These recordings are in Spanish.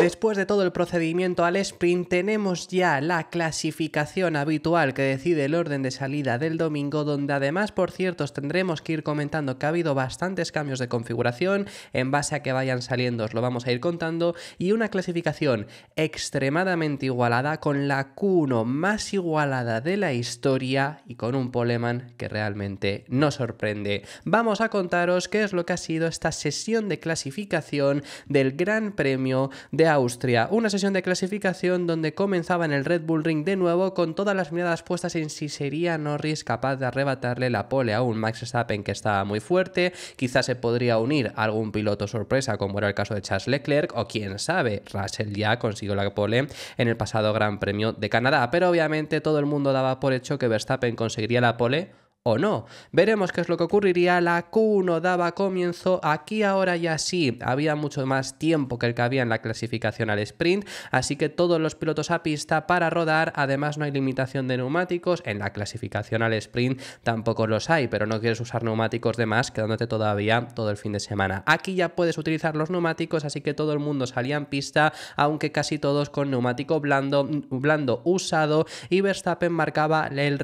Después de todo el procedimiento al sprint tenemos ya la clasificación habitual que decide el orden de salida del domingo donde además por cierto tendremos que ir comentando que ha habido bastantes cambios de configuración en base a que vayan saliendo os lo vamos a ir contando y una clasificación extremadamente igualada con la Q1 más igualada de la historia y con un poleman que realmente nos sorprende. Vamos a contaros qué es lo que ha sido esta sesión de clasificación del Gran Premio de Austria. Una sesión de clasificación donde comenzaba en el Red Bull Ring de nuevo con todas las miradas puestas en si sería Norris capaz de arrebatarle la pole a un Max Verstappen que estaba muy fuerte, quizás se podría unir algún piloto sorpresa como era el caso de Charles Leclerc o quién sabe, Russell ya consiguió la pole en el pasado Gran Premio de Canadá, pero obviamente todo el mundo daba por hecho que Verstappen conseguiría la pole o no. Veremos qué es lo que ocurriría. La Q1 daba comienzo aquí, ahora ya sí, Había mucho más tiempo que el que había en la clasificación al sprint, así que todos los pilotos a pista para rodar. Además, no hay limitación de neumáticos. En la clasificación al sprint tampoco los hay, pero no quieres usar neumáticos de más, quedándote todavía todo el fin de semana. Aquí ya puedes utilizar los neumáticos, así que todo el mundo salía en pista, aunque casi todos con neumático blando, blando usado. Y Verstappen marcaba el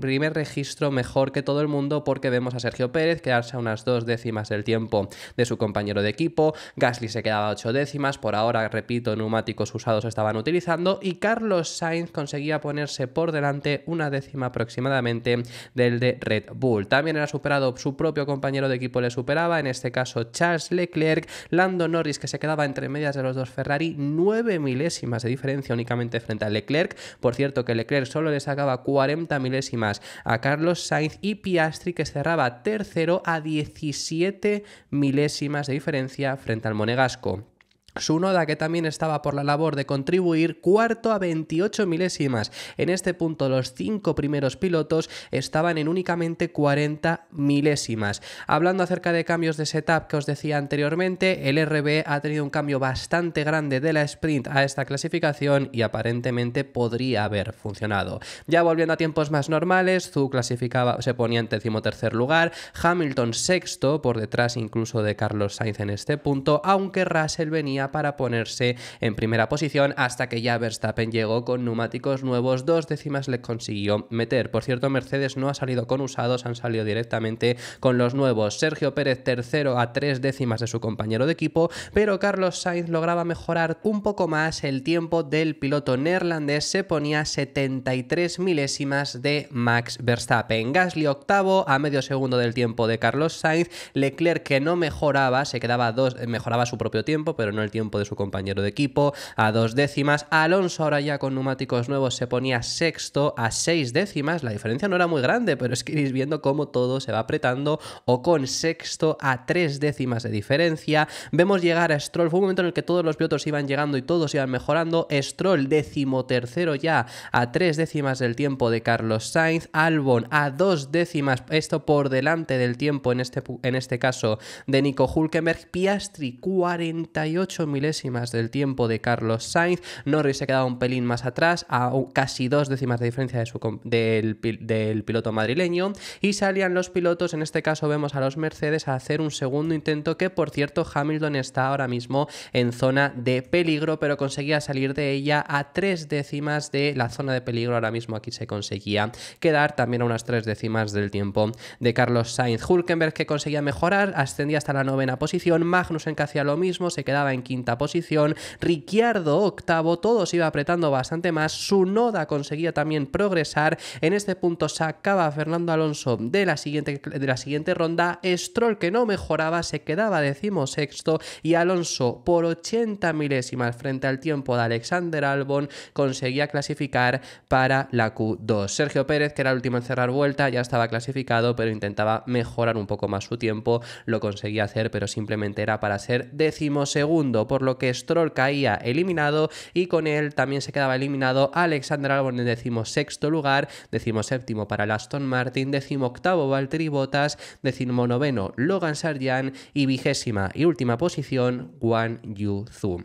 primer registro mejor que todo el mundo porque vemos a Sergio Pérez quedarse a unas dos décimas del tiempo de su compañero de equipo, Gasly se quedaba a ocho décimas, por ahora, repito, neumáticos usados estaban utilizando y Carlos Sainz conseguía ponerse por delante una décima aproximadamente del de Red Bull. También era superado su propio compañero de equipo, le superaba, en este caso Charles Leclerc, Lando Norris que se quedaba entre medias de los dos Ferrari, nueve milésimas de diferencia únicamente frente a Leclerc. Por cierto que Leclerc solo le sacaba cuarenta milésimas a Carlos Sainz y Piastri, que cerraba tercero a 17 milésimas de diferencia frente al Monegasco. Sunoda, que también estaba por la labor de contribuir, cuarto a 28 milésimas. En este punto, los cinco primeros pilotos estaban en únicamente 40 milésimas. Hablando acerca de cambios de setup que os decía anteriormente, el RB ha tenido un cambio bastante grande de la sprint a esta clasificación y aparentemente podría haber funcionado. Ya volviendo a tiempos más normales, Zu clasificaba, se ponía en tercer lugar, Hamilton sexto, por detrás incluso de Carlos Sainz en este punto, aunque Russell venía para ponerse en primera posición hasta que ya Verstappen llegó con neumáticos nuevos, dos décimas le consiguió meter. Por cierto, Mercedes no ha salido con usados, han salido directamente con los nuevos. Sergio Pérez tercero a tres décimas de su compañero de equipo, pero Carlos Sainz lograba mejorar un poco más el tiempo del piloto neerlandés, se ponía 73 milésimas de Max Verstappen. Gasly octavo a medio segundo del tiempo de Carlos Sainz, Leclerc que no mejoraba, se quedaba dos, eh, mejoraba su propio tiempo, pero no el tiempo de su compañero de equipo, a dos décimas. Alonso ahora ya con neumáticos nuevos se ponía sexto a seis décimas. La diferencia no era muy grande, pero es que iréis viendo cómo todo se va apretando. O con sexto a tres décimas de diferencia. Vemos llegar a Stroll. Fue un momento en el que todos los pilotos iban llegando y todos iban mejorando. Stroll décimo tercero ya a tres décimas del tiempo de Carlos Sainz. Albon a dos décimas. Esto por delante del tiempo en este, en este caso de Nico Hulkenberg. Piastri 48 milésimas del tiempo de Carlos Sainz. Norris se quedaba un pelín más atrás, a casi dos décimas de diferencia del, piloto madrileño. Y salían los pilotos, en este caso vemos a los Mercedes, a hacer un segundo intento que, por cierto, Hamilton está ahora mismo en zona de peligro, pero conseguía salir de ella a tres décimas de la zona de peligro. Ahora mismo aquí se conseguía quedar también a unas tres décimas del tiempo de Carlos Sainz. Hulkenberg que conseguía mejorar, ascendía hasta la novena posición. Magnussen que hacía lo mismo, se quedaba en posición, Ricciardo octavo, todos iba apretando bastante más, su noda conseguía también progresar, en este punto sacaba Fernando Alonso de la siguiente, de la siguiente ronda, Stroll que no mejoraba, se quedaba decimosexto y Alonso por 80 milésimas frente al tiempo de Alexander Albon conseguía clasificar para la Q2. Sergio Pérez, que era el último en cerrar vuelta, ya estaba clasificado, pero intentaba mejorar un poco más su tiempo, lo conseguía hacer, pero simplemente era para ser decimosegundo por lo que Stroll caía eliminado y con él también se quedaba eliminado Alexander Albon en decimosexto lugar, decimoséptimo para el Aston Martin, decimoctavo Valtteri Bottas, decimonoveno Logan Sargent y vigésima y última posición Juan Yu Zhu.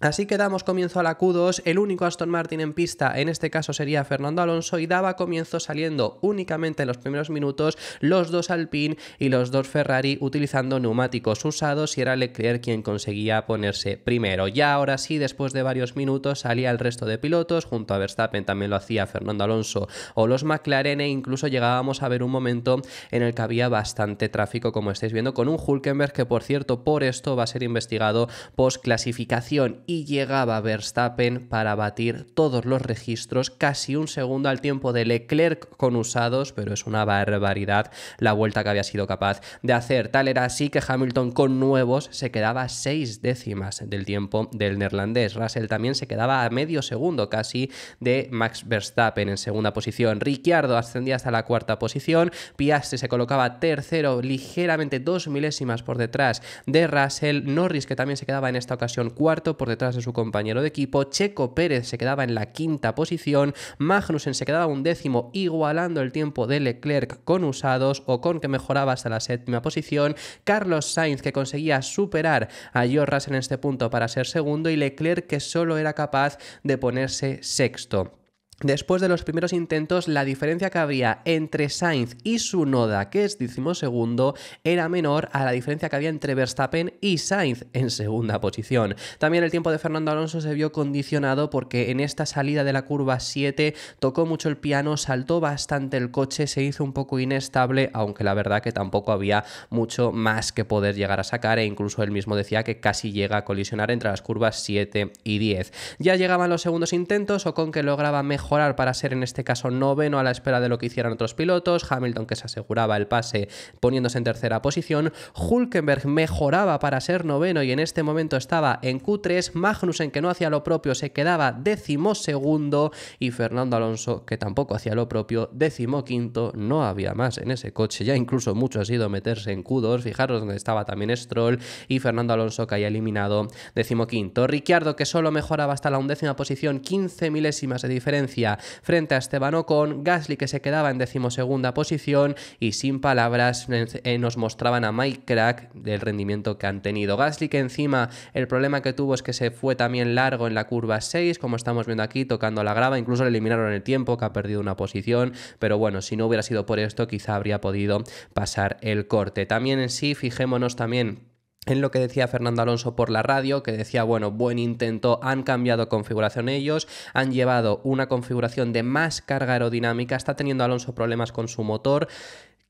Así que damos comienzo a la 2 el único Aston Martin en pista, en este caso sería Fernando Alonso, y daba comienzo saliendo únicamente en los primeros minutos los dos Alpine y los dos Ferrari utilizando neumáticos usados y era Leclerc quien conseguía ponerse primero. Ya ahora sí, después de varios minutos, salía el resto de pilotos, junto a Verstappen también lo hacía Fernando Alonso o los McLaren e incluso llegábamos a ver un momento en el que había bastante tráfico, como estáis viendo, con un Hulkenberg que por cierto por esto va a ser investigado post clasificación y llegaba Verstappen para batir todos los registros, casi un segundo al tiempo de Leclerc con usados, pero es una barbaridad la vuelta que había sido capaz de hacer. Tal era así que Hamilton con nuevos se quedaba seis décimas del tiempo del neerlandés. Russell también se quedaba a medio segundo casi de Max Verstappen en segunda posición. Ricciardo ascendía hasta la cuarta posición, Piastri se colocaba tercero, ligeramente dos milésimas por detrás de Russell, Norris que también se quedaba en esta ocasión cuarto por detrás detrás de su compañero de equipo, Checo Pérez se quedaba en la quinta posición, Magnussen se quedaba un décimo igualando el tiempo de Leclerc con usados, o con que mejoraba hasta la séptima posición, Carlos Sainz que conseguía superar a George en este punto para ser segundo y Leclerc que solo era capaz de ponerse sexto. Después de los primeros intentos, la diferencia que había entre Sainz y su Noda, que es segundo era menor a la diferencia que había entre Verstappen y Sainz en segunda posición. También el tiempo de Fernando Alonso se vio condicionado porque en esta salida de la curva 7 tocó mucho el piano, saltó bastante el coche, se hizo un poco inestable, aunque la verdad que tampoco había mucho más que poder llegar a sacar e incluso él mismo decía que casi llega a colisionar entre las curvas 7 y 10. Ya llegaban los segundos intentos o con que lograba mejor para ser en este caso noveno a la espera de lo que hicieran otros pilotos, Hamilton que se aseguraba el pase poniéndose en tercera posición, Hulkenberg mejoraba para ser noveno y en este momento estaba en Q3, Magnussen que no hacía lo propio se quedaba décimo segundo y Fernando Alonso que tampoco hacía lo propio décimo quinto, no había más en ese coche, ya incluso mucho ha sido meterse en Q2, fijaros donde estaba también Stroll y Fernando Alonso que haya eliminado décimo quinto, Ricciardo que solo mejoraba hasta la undécima posición, 15 milésimas de diferencia frente a Esteban Ocon, Gasly que se quedaba en decimosegunda posición y sin palabras eh, nos mostraban a Mike Crack del rendimiento que han tenido. Gasly que encima el problema que tuvo es que se fue también largo en la curva 6, como estamos viendo aquí, tocando la grava, incluso le eliminaron el tiempo, que ha perdido una posición, pero bueno, si no hubiera sido por esto, quizá habría podido pasar el corte. También en sí, fijémonos también en lo que decía Fernando Alonso por la radio, que decía, bueno, buen intento, han cambiado configuración ellos, han llevado una configuración de más carga aerodinámica, está teniendo Alonso problemas con su motor,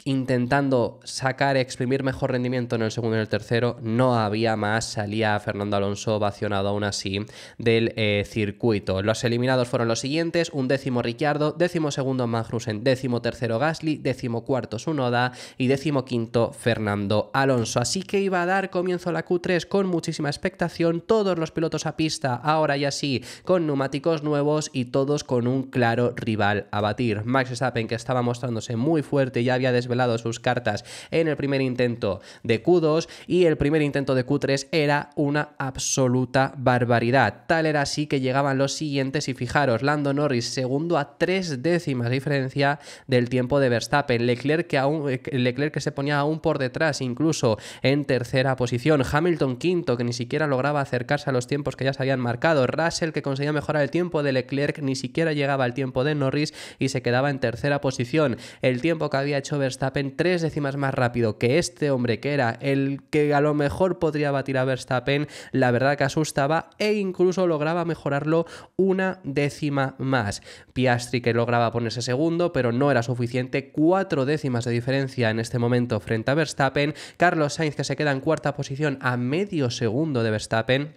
intentando sacar, exprimir mejor rendimiento en el segundo y el tercero, no había más. Salía Fernando Alonso vacionado aún así del eh, circuito. Los eliminados fueron los siguientes: un décimo Ricciardo, décimo segundo Magnussen, décimo tercero Gasly, décimo cuarto Sunoda y décimo quinto Fernando Alonso. Así que iba a dar comienzo la Q3 con muchísima expectación. Todos los pilotos a pista, ahora y así con neumáticos nuevos y todos con un claro rival a batir. Max Verstappen, que estaba mostrándose muy fuerte, ya había desviado velado sus cartas en el primer intento de Q2 y el primer intento de Q3 era una absoluta barbaridad. Tal era así que llegaban los siguientes y fijaros, Lando Norris segundo a tres décimas diferencia del tiempo de Verstappen, Leclerc que, aún, eh, Leclerc que se ponía aún por detrás incluso en tercera posición, Hamilton quinto que ni siquiera lograba acercarse a los tiempos que ya se habían marcado, Russell que conseguía mejorar el tiempo de Leclerc ni siquiera llegaba al tiempo de Norris y se quedaba en tercera posición. El tiempo que había hecho Verstappen Verstappen tres décimas más rápido que este hombre que era el que a lo mejor podría batir a Verstappen, la verdad que asustaba e incluso lograba mejorarlo una décima más. Piastri que lograba ponerse segundo, pero no era suficiente, cuatro décimas de diferencia en este momento frente a Verstappen, Carlos Sainz que se queda en cuarta posición a medio segundo de Verstappen.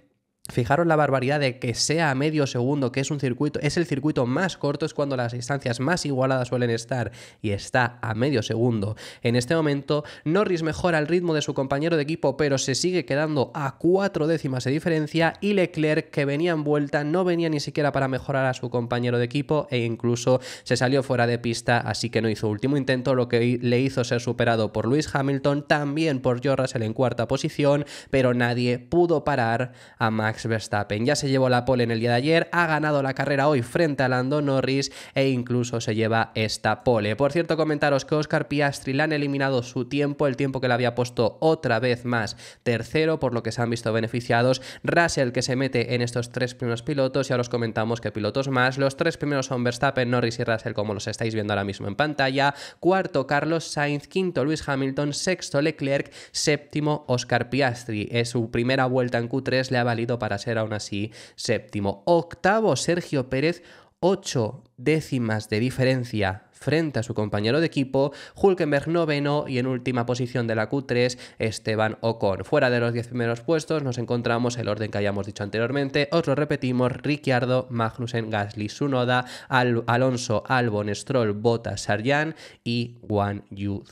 Fijaros la barbaridad de que sea a medio segundo, que es un circuito, es el circuito más corto, es cuando las distancias más igualadas suelen estar y está a medio segundo. En este momento, Norris mejora el ritmo de su compañero de equipo, pero se sigue quedando a cuatro décimas de diferencia y Leclerc, que venía en vuelta, no venía ni siquiera para mejorar a su compañero de equipo e incluso se salió fuera de pista, así que no hizo último intento, lo que le hizo ser superado por Lewis Hamilton, también por George Russell en cuarta posición, pero nadie pudo parar a Max Verstappen. Ya se llevó la pole en el día de ayer, ha ganado la carrera hoy frente a Lando Norris e incluso se lleva esta pole. Por cierto, comentaros que Oscar Piastri le han eliminado su tiempo, el tiempo que le había puesto otra vez más tercero, por lo que se han visto beneficiados. Russell que se mete en estos tres primeros pilotos, ya os comentamos que pilotos más. Los tres primeros son Verstappen, Norris y Russell, como los estáis viendo ahora mismo en pantalla. Cuarto, Carlos Sainz. Quinto, Luis Hamilton. Sexto, Leclerc. Séptimo, Oscar Piastri. Es su primera vuelta en Q3 le ha valido para ser aún así séptimo. Octavo, Sergio Pérez, ocho décimas de diferencia frente a su compañero de equipo, Hulkenberg noveno y en última posición de la Q3, Esteban Ocon. Fuera de los 10 primeros puestos nos encontramos el orden que hayamos dicho anteriormente, os lo repetimos, Ricciardo, Magnussen, Gasly, Sunoda, Alonso, Albon, Stroll, Bota, Sarjan y wan Yu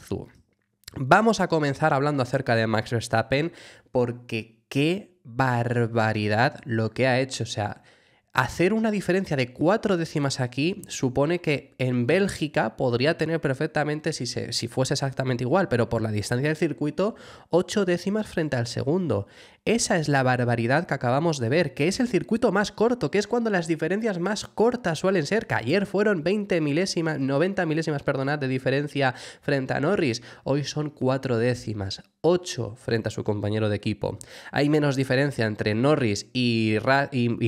Vamos a comenzar hablando acerca de Max Verstappen porque qué barbaridad lo que ha hecho. O sea, Hacer una diferencia de cuatro décimas aquí supone que en Bélgica podría tener perfectamente, si, si fuese exactamente igual, pero por la distancia del circuito, ocho décimas frente al segundo. Esa es la barbaridad que acabamos de ver, que es el circuito más corto, que es cuando las diferencias más cortas suelen ser, que ayer fueron 20 milésimas, 90 milésimas, perdonad, de diferencia frente a Norris, hoy son cuatro décimas, ocho frente a su compañero de equipo. Hay menos diferencia entre Norris y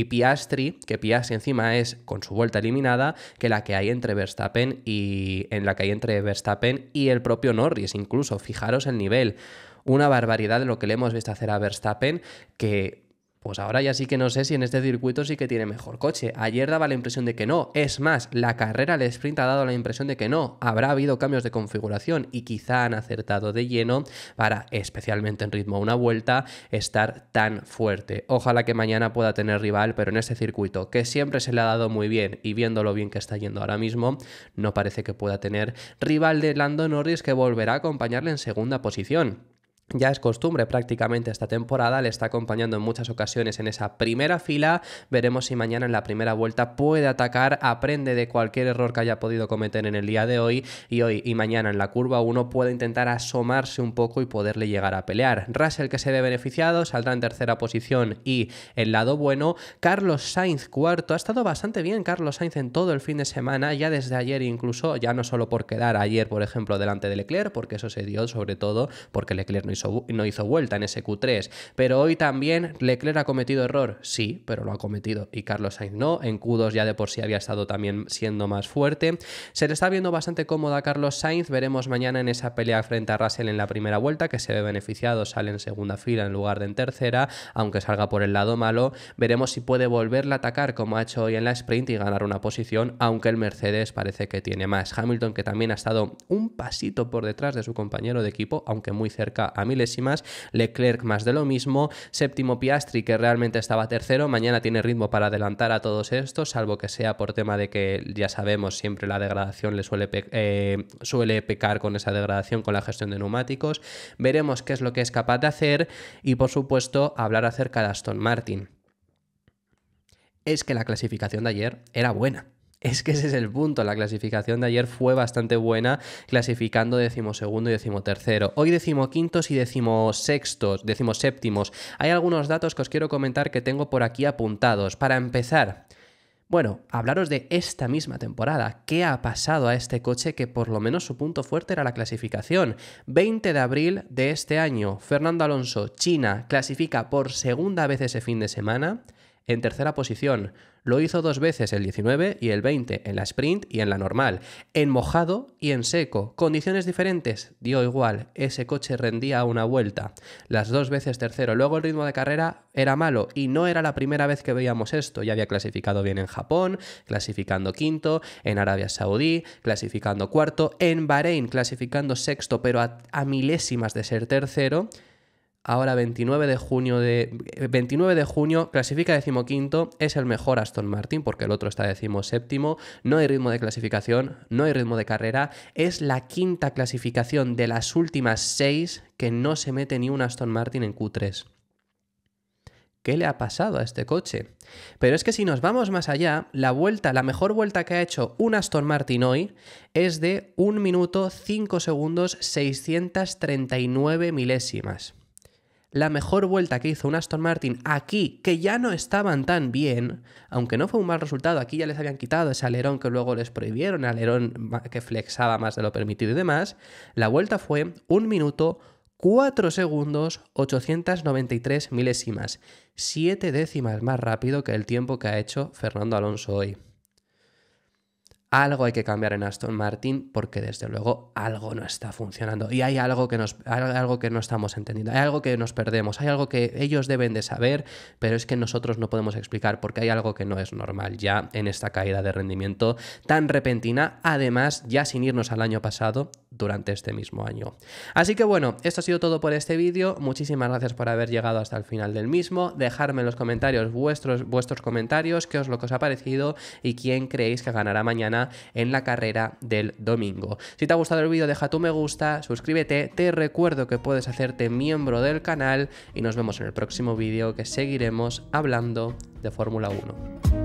Piastri que Piastri encima es con su vuelta eliminada que la que hay entre Verstappen y en la que hay entre Verstappen y el propio Norris, incluso fijaros el nivel, una barbaridad de lo que le hemos visto hacer a Verstappen que pues ahora ya sí que no sé si en este circuito sí que tiene mejor coche. Ayer daba la impresión de que no. Es más, la carrera, el sprint ha dado la impresión de que no. Habrá habido cambios de configuración y quizá han acertado de lleno para, especialmente en ritmo a una vuelta, estar tan fuerte. Ojalá que mañana pueda tener rival, pero en este circuito, que siempre se le ha dado muy bien y viendo lo bien que está yendo ahora mismo, no parece que pueda tener rival de Lando Norris que volverá a acompañarle en segunda posición ya es costumbre prácticamente esta temporada, le está acompañando en muchas ocasiones en esa primera fila, veremos si mañana en la primera vuelta puede atacar, aprende de cualquier error que haya podido cometer en el día de hoy y hoy y mañana en la curva uno puede intentar asomarse un poco y poderle llegar a pelear. Russell que se ve beneficiado, saldrá en tercera posición y el lado bueno, Carlos Sainz cuarto, ha estado bastante bien Carlos Sainz en todo el fin de semana, ya desde ayer incluso, ya no solo por quedar ayer por ejemplo delante de Leclerc, porque eso se dio sobre todo porque Leclerc no hizo no hizo vuelta en ese Q3. Pero hoy también Leclerc ha cometido error, sí, pero lo ha cometido y Carlos Sainz no. En Q2 ya de por sí había estado también siendo más fuerte. Se le está viendo bastante cómoda a Carlos Sainz. Veremos mañana en esa pelea frente a Russell en la primera vuelta, que se ve beneficiado, sale en segunda fila en lugar de en tercera, aunque salga por el lado malo. Veremos si puede volverla a atacar como ha hecho hoy en la sprint y ganar una posición, aunque el Mercedes parece que tiene más. Hamilton, que también ha estado un pasito por detrás de su compañero de equipo, aunque muy cerca a milésimas, Leclerc más de lo mismo, séptimo Piastri que realmente estaba tercero, mañana tiene ritmo para adelantar a todos estos, salvo que sea por tema de que ya sabemos siempre la degradación le suele, eh, suele pecar con esa degradación, con la gestión de neumáticos, veremos qué es lo que es capaz de hacer y por supuesto hablar acerca de Aston Martin. Es que la clasificación de ayer era buena. Es que ese es el punto. La clasificación de ayer fue bastante buena, clasificando decimosegundo y decimotercero. Hoy decimoquintos y decimosextos, decimoséptimos. Hay algunos datos que os quiero comentar que tengo por aquí apuntados. Para empezar, bueno, hablaros de esta misma temporada. ¿Qué ha pasado a este coche que por lo menos su punto fuerte era la clasificación? 20 de abril de este año, Fernando Alonso, China, clasifica por segunda vez ese fin de semana en tercera posición. Lo hizo dos veces el 19 y el 20, en la sprint y en la normal, en mojado y en seco. Condiciones diferentes, dio igual, ese coche rendía una vuelta. Las dos veces tercero, luego el ritmo de carrera era malo y no era la primera vez que veíamos esto. Ya había clasificado bien en Japón, clasificando quinto, en Arabia Saudí, clasificando cuarto, en Bahrein clasificando sexto, pero a, a milésimas de ser tercero ahora 29 de junio de eh, de junio clasifica decimoquinto es el mejor Aston Martin porque el otro está decimoséptimo no hay ritmo de clasificación no hay ritmo de carrera es la quinta clasificación de las últimas seis que no se mete ni un Aston Martin en Q3 ¿Qué le ha pasado a este coche? Pero es que si nos vamos más allá, la vuelta, la mejor vuelta que ha hecho un Aston Martin hoy es de 1 minuto 5 segundos 639 milésimas la mejor vuelta que hizo un Aston Martin aquí, que ya no estaban tan bien, aunque no fue un mal resultado, aquí ya les habían quitado ese alerón que luego les prohibieron, alerón que flexaba más de lo permitido y demás, la vuelta fue 1 minuto 4 segundos 893 milésimas, 7 décimas más rápido que el tiempo que ha hecho Fernando Alonso hoy algo hay que cambiar en Aston Martin porque desde luego algo no está funcionando y hay algo que, nos, algo que no estamos entendiendo, hay algo que nos perdemos, hay algo que ellos deben de saber, pero es que nosotros no podemos explicar porque hay algo que no es normal ya en esta caída de rendimiento tan repentina, además ya sin irnos al año pasado durante este mismo año. Así que bueno, esto ha sido todo por este vídeo. Muchísimas gracias por haber llegado hasta el final del mismo. Dejadme en los comentarios vuestros, vuestros comentarios, qué os lo que os ha parecido y quién creéis que ganará mañana en la carrera del domingo. Si te ha gustado el vídeo, deja tu me gusta, suscríbete, te recuerdo que puedes hacerte miembro del canal y nos vemos en el próximo vídeo que seguiremos hablando de Fórmula 1.